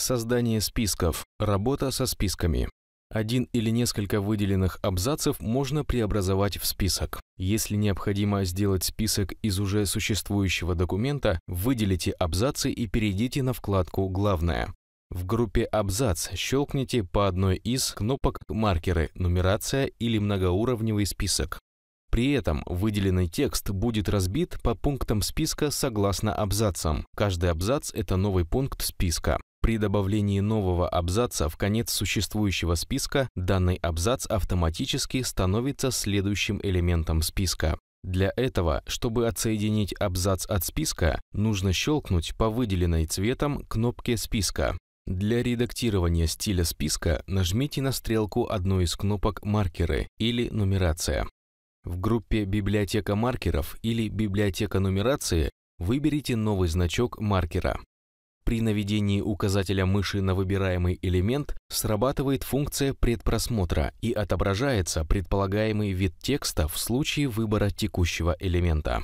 Создание списков. Работа со списками. Один или несколько выделенных абзацев можно преобразовать в список. Если необходимо сделать список из уже существующего документа, выделите абзацы и перейдите на вкладку «Главное». В группе «Абзац» щелкните по одной из кнопок «Маркеры», «Нумерация» или «Многоуровневый список». При этом выделенный текст будет разбит по пунктам списка согласно абзацам. Каждый абзац – это новый пункт списка. При добавлении нового абзаца в конец существующего списка данный абзац автоматически становится следующим элементом списка. Для этого, чтобы отсоединить абзац от списка, нужно щелкнуть по выделенной цветом кнопке списка. Для редактирования стиля списка нажмите на стрелку одной из кнопок «Маркеры» или «Нумерация». В группе «Библиотека маркеров» или «Библиотека нумерации» выберите новый значок маркера при наведении указателя мыши на выбираемый элемент срабатывает функция предпросмотра и отображается предполагаемый вид текста в случае выбора текущего элемента.